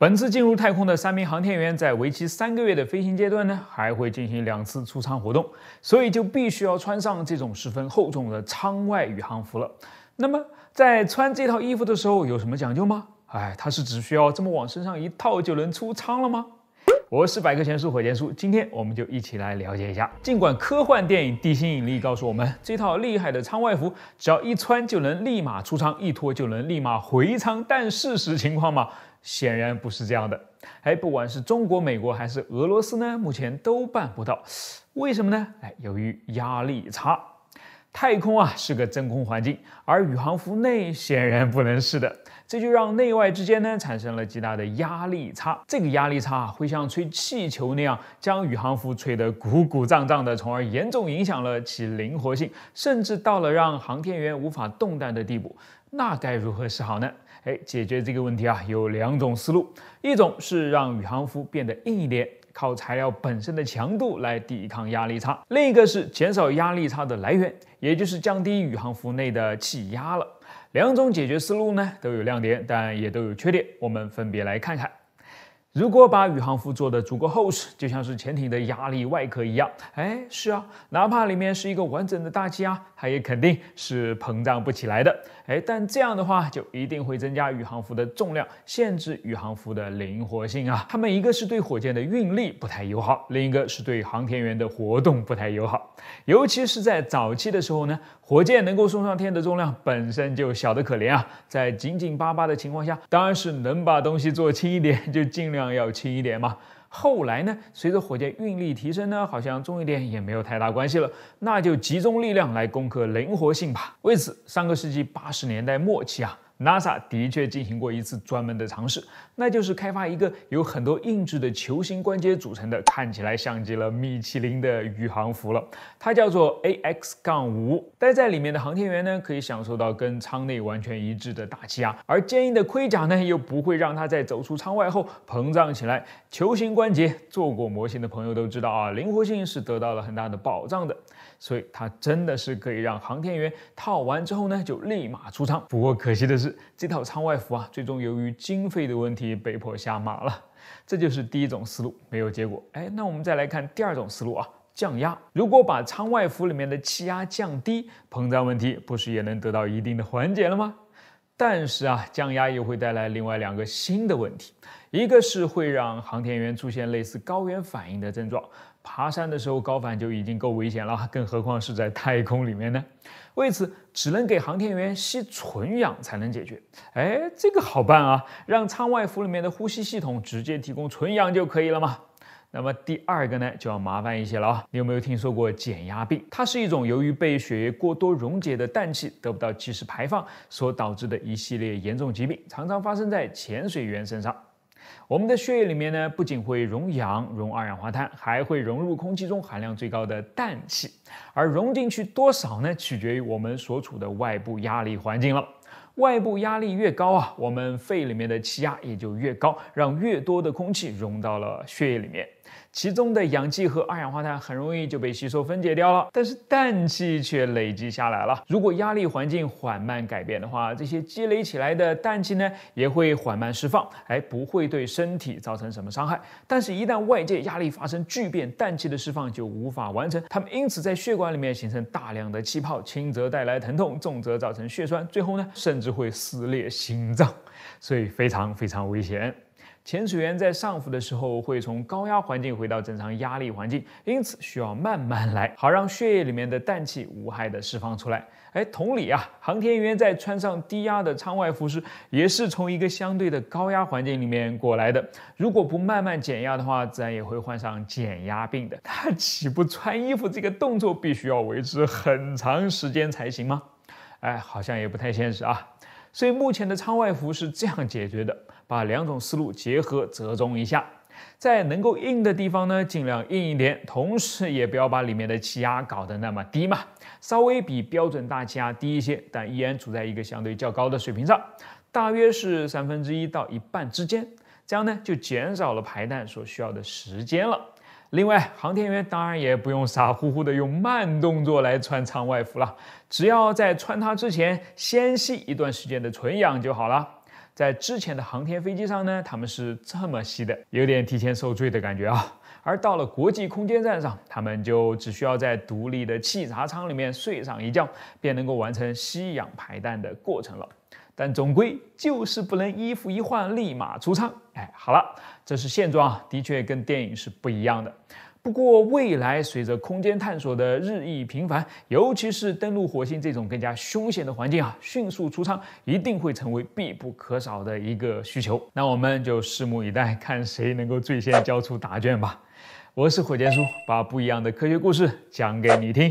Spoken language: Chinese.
本次进入太空的三名航天员，在为期三个月的飞行阶段呢，还会进行两次出舱活动，所以就必须要穿上这种十分厚重的舱外宇航服了。那么，在穿这套衣服的时候有什么讲究吗？哎，它是只需要这么往身上一套就能出舱了吗？我是百科全书火箭叔，今天我们就一起来了解一下。尽管科幻电影《地心引力》告诉我们，这套厉害的舱外服只要一穿就能立马出舱，一脱就能立马回舱，但事实情况嘛？显然不是这样的。哎，不管是中国、美国还是俄罗斯呢，目前都办不到。为什么呢？哎，由于压力差。太空啊是个真空环境，而宇航服内显然不能是的，这就让内外之间呢产生了极大的压力差。这个压力差啊会像吹气球那样，将宇航服吹得鼓鼓胀胀的，从而严重影响了其灵活性，甚至到了让航天员无法动弹的地步。那该如何是好呢？哎，解决这个问题啊，有两种思路：一种是让宇航服变得硬一点，靠材料本身的强度来抵抗压力差；另一个是减少压力差的来源，也就是降低宇航服内的气压了。两种解决思路呢，都有亮点，但也都有缺点。我们分别来看看。如果把宇航服做得足够厚实，就像是潜艇的压力外壳一样，哎，是啊，哪怕里面是一个完整的大气压，它也肯定是膨胀不起来的。哎，但这样的话就一定会增加宇航服的重量，限制宇航服的灵活性啊。它们一个是对火箭的运力不太友好，另一个是对航天员的活动不太友好。尤其是在早期的时候呢，火箭能够送上天的重量本身就小得可怜啊，在紧紧巴巴的情况下，当然是能把东西做轻一点就尽量。要轻一点嘛。后来呢，随着火箭运力提升呢，好像重一点也没有太大关系了。那就集中力量来攻克灵活性吧。为此，上个世纪八十年代末期啊。NASA 的确进行过一次专门的尝试，那就是开发一个由很多硬质的球形关节组成的，看起来像极了米其林的宇航服了。它叫做 AX 杠五，待在里面的航天员呢，可以享受到跟舱内完全一致的大气压，而坚硬的盔甲呢，又不会让它在走出舱外后膨胀起来。球形关节，做过模型的朋友都知道啊，灵活性是得到了很大的保障的。所以它真的是可以让航天员套完之后呢，就立马出舱。不过可惜的是，这套舱外服啊，最终由于经费的问题被迫下马了。这就是第一种思路，没有结果。哎，那我们再来看第二种思路啊，降压。如果把舱外服里面的气压降低，膨胀问题不是也能得到一定的缓解了吗？但是啊，降压又会带来另外两个新的问题，一个是会让航天员出现类似高原反应的症状。爬山的时候高反就已经够危险了，更何况是在太空里面呢？为此，只能给航天员吸纯氧才能解决。哎，这个好办啊，让舱外服里面的呼吸系统直接提供纯氧就可以了嘛。那么第二个呢，就要麻烦一些了啊！你有没有听说过减压病？它是一种由于被血液过多溶解的氮气得不到及时排放所导致的一系列严重疾病，常常发生在潜水员身上。我们的血液里面呢，不仅会溶氧、溶二氧化碳，还会融入空气中含量最高的氮气，而溶进去多少呢，取决于我们所处的外部压力环境了。外部压力越高啊，我们肺里面的气压也就越高，让越多的空气融到了血液里面。其中的氧气和二氧化碳很容易就被吸收分解掉了，但是氮气却累积下来了。如果压力环境缓慢改变的话，这些积累起来的氮气呢，也会缓慢释放，哎，不会对身体造成什么伤害。但是，一旦外界压力发生巨变，氮气的释放就无法完成，它们因此在血管里面形成大量的气泡，轻则带来疼痛，重则造成血栓，最后呢，甚。至会撕裂心脏，所以非常非常危险。潜水员在上浮的时候，会从高压环境回到正常压力环境，因此需要慢慢来，好让血液里面的氮气无害的释放出来。哎，同理啊，航天员在穿上低压的舱外服时，也是从一个相对的高压环境里面过来的。如果不慢慢减压的话，自然也会患上减压病的。那岂不穿衣服这个动作必须要维持很长时间才行吗？哎，好像也不太现实啊，所以目前的舱外服是这样解决的：把两种思路结合，折中一下，在能够硬的地方呢，尽量硬一点，同时也不要把里面的气压搞得那么低嘛，稍微比标准大气压低一些，但依然处在一个相对较高的水平上，大约是三分之一到一半之间，这样呢，就减少了排弹所需要的时间了。另外，航天员当然也不用傻乎乎的用慢动作来穿舱外服了，只要在穿它之前先吸一段时间的纯氧就好了。在之前的航天飞机上呢，他们是这么吸的，有点提前受罪的感觉啊。而到了国际空间站上，他们就只需要在独立的气闸舱里面睡上一觉，便能够完成吸氧排氮的过程了。但总归就是不能衣服一换立马出舱，哎，好了，这是现状啊，的确跟电影是不一样的。不过未来随着空间探索的日益频繁，尤其是登陆火星这种更加凶险的环境啊，迅速出舱一定会成为必不可少的一个需求。那我们就拭目以待，看谁能够最先交出答卷吧。我是火箭叔，把不一样的科学故事讲给你听。